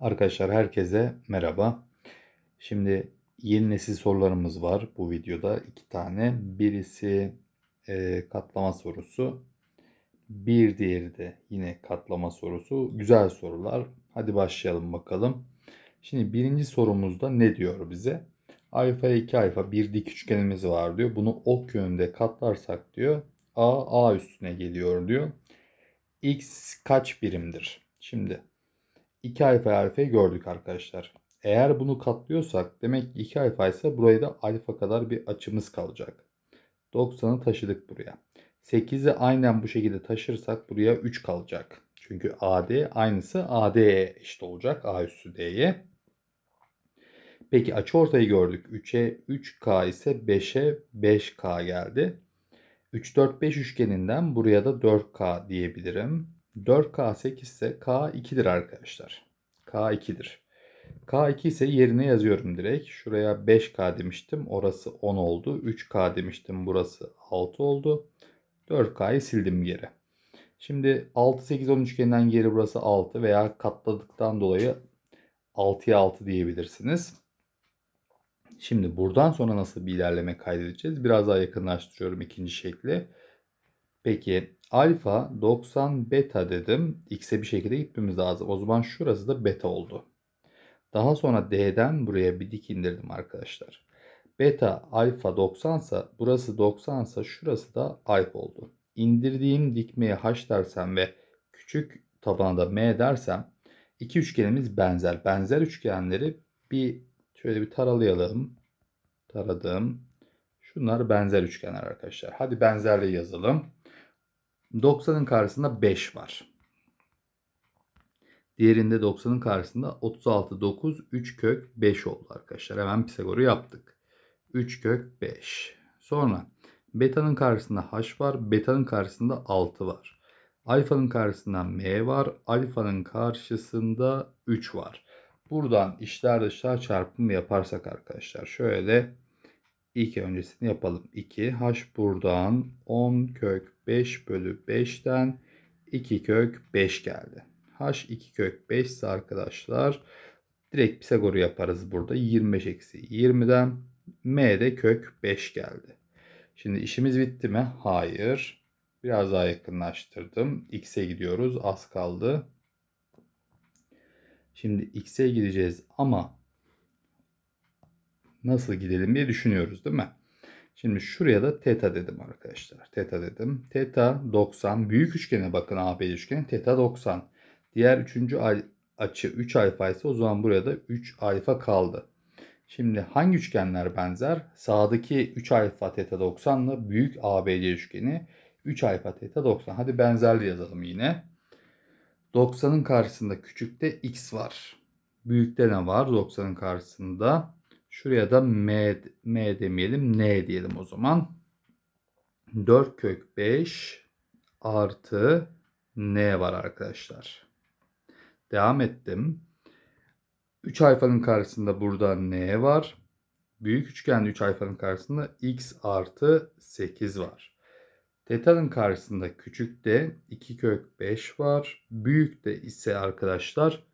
Arkadaşlar herkese merhaba. Şimdi yeni nesil sorularımız var bu videoda iki tane. Birisi e, katlama sorusu. Bir diğeri de yine katlama sorusu. Güzel sorular. Hadi başlayalım bakalım. Şimdi birinci sorumuzda ne diyor bize? Alfa 2 alfa bir dik üçgenimiz var diyor. Bunu ok yönünde katlarsak diyor. A A üstüne geliyor diyor. X kaç birimdir? Şimdi 2 alfa alfayı gördük arkadaşlar. Eğer bunu katlıyorsak demek ki 2 alfa ise buraya da alfa kadar bir açımız kalacak. 90'ı taşıdık buraya. 8'i aynen bu şekilde taşırsak buraya 3 kalacak. Çünkü AD aynısı AD'ye eşit olacak. A üstü D'ye. Peki açı ortayı gördük. 3'e 3K ise 5'e 5K geldi. 3 4 5 üçgeninden buraya da 4K diyebilirim. 4K 8 ise K 2'dir arkadaşlar. K2'dir. K2 ise yerine yazıyorum direkt. Şuraya 5K demiştim. Orası 10 oldu. 3K demiştim. Burası 6 oldu. 4K'yı sildim geri. Şimdi 6, 8, 10 üçgeninden geri burası 6 veya katladıktan dolayı 6'ya 6 diyebilirsiniz. Şimdi buradan sonra nasıl bir ilerleme kaydedeceğiz? Biraz daha yakınlaştırıyorum ikinci şekli. Peki alfa 90 beta dedim. X'e bir şekilde gitmemiz lazım. O zaman şurası da beta oldu. Daha sonra D'den buraya bir dik indirdim arkadaşlar. Beta alfa 90 sa burası 90 sa şurası da alfa oldu. İndirdiğim dikmeye h dersem ve küçük tabana da m dersem iki üçgenimiz benzer. Benzer üçgenleri bir şöyle bir taralayalım. Taradım. Şunlar benzer üçgenler arkadaşlar. Hadi benzerliği yazalım. 90'ın karşısında 5 var. Diğerinde 90'ın karşısında 36, 9, 3 kök 5 oldu arkadaşlar. Hemen Pisagor'u yaptık. 3 kök 5. Sonra beta'nın karşısında h var. Beta'nın karşısında 6 var. Alfa'nın karşısında m var. Alfa'nın karşısında 3 var. Buradan içler dışlar çarpımı yaparsak arkadaşlar şöyle İlk öncesini yapalım. 2 h buradan 10 kök 5 bölü 5'ten 2 kök 5 geldi. h 2 kök 5 ise arkadaşlar direkt Pisagor'u yaparız burada. 25 eksi 20'den m de kök 5 geldi. Şimdi işimiz bitti mi? Hayır. Biraz daha yakınlaştırdım. X'e gidiyoruz. Az kaldı. Şimdi X'e gideceğiz ama nasıl gidelim diye düşünüyoruz değil mi? Şimdi şuraya da teta dedim arkadaşlar. Teta dedim. Teta 90. Büyük üçgene bakın AB üçgeni. Teta 90. Diğer üçüncü açı 3 alfa ise o zaman buraya da 3 alfa kaldı. Şimdi hangi üçgenler benzer? Sağdaki 3 alfa teta 90 ile büyük ABC üçgeni 3 alfa teta 90. Hadi benzerli yazalım yine. 90'ın karşısında küçükte x var. Büyükte ne var? 90'ın karşısında Şuraya da M, M demeyelim N diyelim o zaman. 4 kök 5 artı N var arkadaşlar. Devam ettim. 3 hayfanın karşısında burada N var. Büyük üçgende 3 hayfanın karşısında X artı 8 var. Teta'nın karşısında küçük de 2 kök 5 var. Büyük de ise arkadaşlar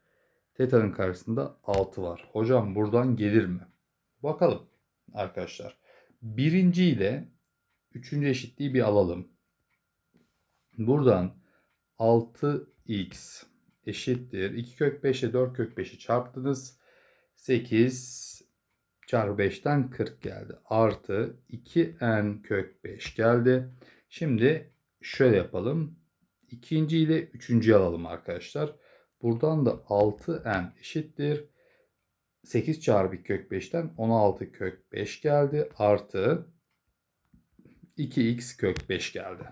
teta'nın karşısında 6 var. Hocam buradan gelir mi? Bakalım arkadaşlar. Birinci ile üçüncü eşitliği bir alalım. Buradan 6x eşittir. 2 kök 5 ile 4 kök 5'i çarptınız. 8 çarpı 5'ten 40 geldi. Artı 2n kök 5 geldi. Şimdi şöyle yapalım. İkinci ile üçüncü alalım arkadaşlar. Buradan da 6n eşittir. 8 çarpı kök 5'ten 16 kök 5 geldi. Artı 2x kök 5 geldi.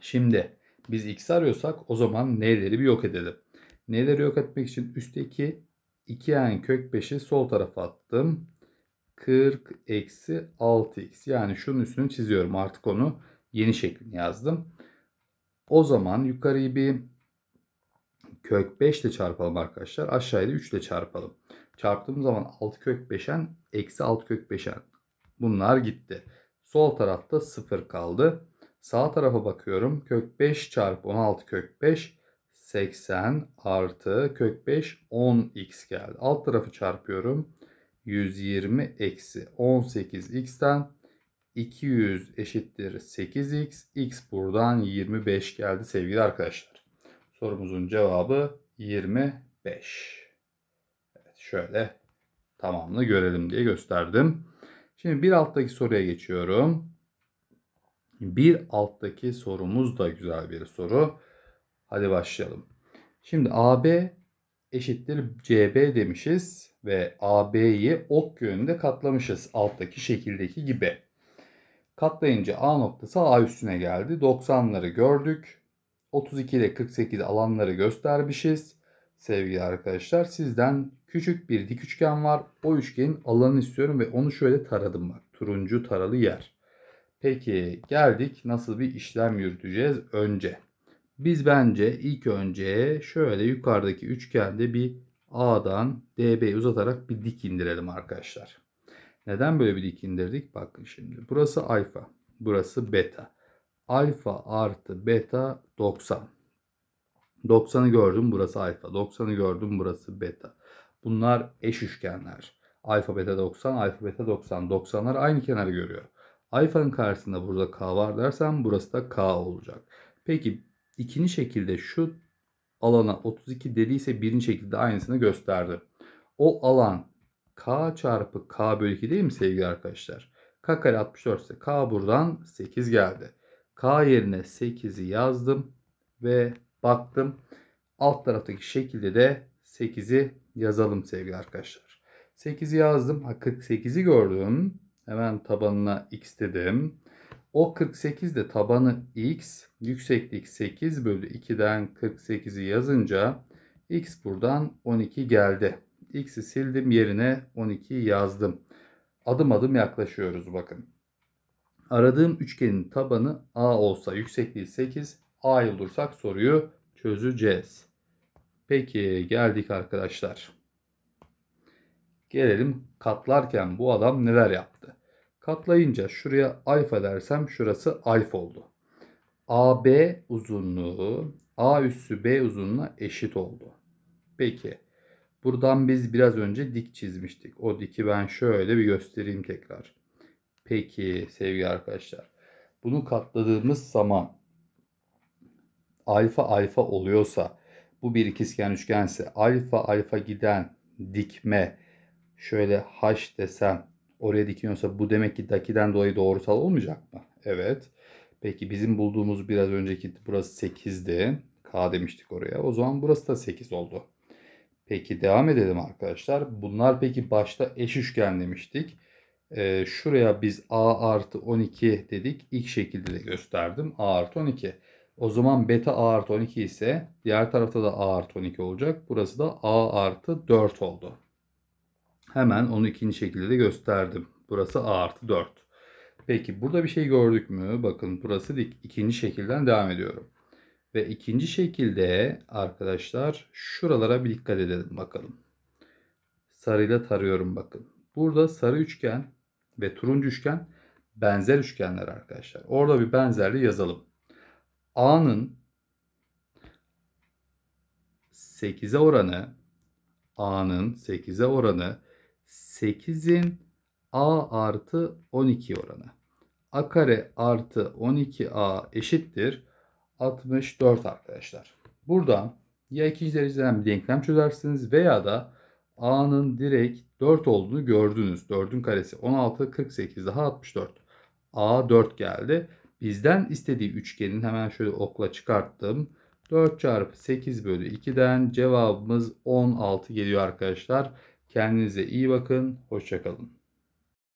Şimdi biz x arıyorsak o zaman n'leri bir yok edelim. N'leri yok etmek için üstteki 2n kök 5'i sol tarafa attım. 40 eksi 6x. Yani şunun üstünü çiziyorum. Artık onu yeni şeklini yazdım. O zaman yukarıyı bir kök 5 ile çarpalım arkadaşlar. aşağıyı da 3 ile çarpalım çarptığım zaman 6 kök 5'en eksi 6 kök 5'en. Bunlar gitti. Sol tarafta 0 kaldı. Sağ tarafa bakıyorum. Kök 5 çarpı 16 kök 5 80 artı kök 5 10x geldi. Alt tarafı çarpıyorum. 120 eksi 18x'ten 200 eşittir 8x. x buradan 25 geldi sevgili arkadaşlar. Sorumuzun cevabı 25 şöyle tamamını görelim diye gösterdim. Şimdi bir alttaki soruya geçiyorum. Bir alttaki sorumuz da güzel bir soru. Hadi başlayalım. Şimdi AB eşittir CB demişiz ve AB'yi ok yönünde katlamışız alttaki şekildeki gibi. Katlayınca A noktası A üstüne geldi. 90'ları gördük. 32 ile 48 alanları göstermişiz. Sevgili arkadaşlar sizden küçük bir dik üçgen var. O üçgenin alanını istiyorum ve onu şöyle taradım bak. Turuncu taralı yer. Peki geldik nasıl bir işlem yürüteceğiz önce. Biz bence ilk önce şöyle yukarıdaki üçgende bir A'dan DB'ye uzatarak bir dik indirelim arkadaşlar. Neden böyle bir dik indirdik? Bakın şimdi burası alfa, burası beta. Alfa artı beta 90. 90'ı gördüm burası alfa, 90'ı gördüm burası beta. Bunlar eş üçgenler. Alfa beta 90, alfa beta 90, 90'lar aynı kenarı görüyor. Alfanın karşısında burada K var dersem burası da K olacak. Peki ikinci şekilde şu alana 32 dediyse birinci şekilde aynısını gösterdi. O alan K çarpı K bölü 2 değil mi sevgili arkadaşlar? K kare 64 ise K buradan 8 geldi. K yerine 8'i yazdım ve baktım. Alt taraftaki şekilde de 8'i yazalım sevgili arkadaşlar. 8'i yazdım. 48'i gördüm. Hemen tabanına x dedim. O 48 de tabanı x, yükseklik 8 bölü 2'den 48'i yazınca x buradan 12 geldi. X'i sildim yerine 12 yazdım. Adım adım yaklaşıyoruz bakın. Aradığım üçgenin tabanı A olsa yüksekliği 8, A bulursak soruyu çözeceğiz. Peki geldik arkadaşlar. Gelelim katlarken bu adam neler yaptı? Katlayınca şuraya alfa dersem şurası alfa oldu. AB uzunluğu A üssü B uzunluğuna eşit oldu. Peki buradan biz biraz önce dik çizmiştik. O diki ben şöyle bir göstereyim tekrar. Peki sevgili arkadaşlar. Bunu katladığımız zaman alfa alfa oluyorsa bu bir ikizkenar üçgense alfa alfa giden dikme şöyle h desem oraya dikiyorsa bu demek ki dakiden dolayı doğrusal olmayacak mı? Evet. Peki bizim bulduğumuz biraz önceki burası 8'di. K demiştik oraya. O zaman burası da 8 oldu. Peki devam edelim arkadaşlar. Bunlar peki başta eş üçgen demiştik. Ee, şuraya biz A artı 12 dedik. İlk şekilde de gösterdim. A artı 12. O zaman beta a artı 12 ise diğer tarafta da a artı 12 olacak. Burası da a artı 4 oldu. Hemen onu ikinci şekilde de gösterdim. Burası a artı 4. Peki burada bir şey gördük mü? Bakın burası dik. ikinci şekilden devam ediyorum. Ve ikinci şekilde arkadaşlar şuralara bir dikkat edelim bakalım. Sarıyla tarıyorum bakın. Burada sarı üçgen ve turuncu üçgen benzer üçgenler arkadaşlar. Orada bir benzerliği yazalım. A'nın 8'e oranı A'nın 8'e oranı 8'in A artı 12 oranı. A kare artı 12A eşittir 64 arkadaşlar. Buradan ya ikinci dereceden bir denklem çözersiniz veya da A'nın direkt 4 olduğunu gördünüz. 4'ün karesi 16, 48 daha 64. A 4 geldi. Bizden istediği üçgenin hemen şöyle okla çıkarttım. 4 çarpı 8 bölü 2'den cevabımız 16 geliyor arkadaşlar. Kendinize iyi bakın. Hoşçakalın.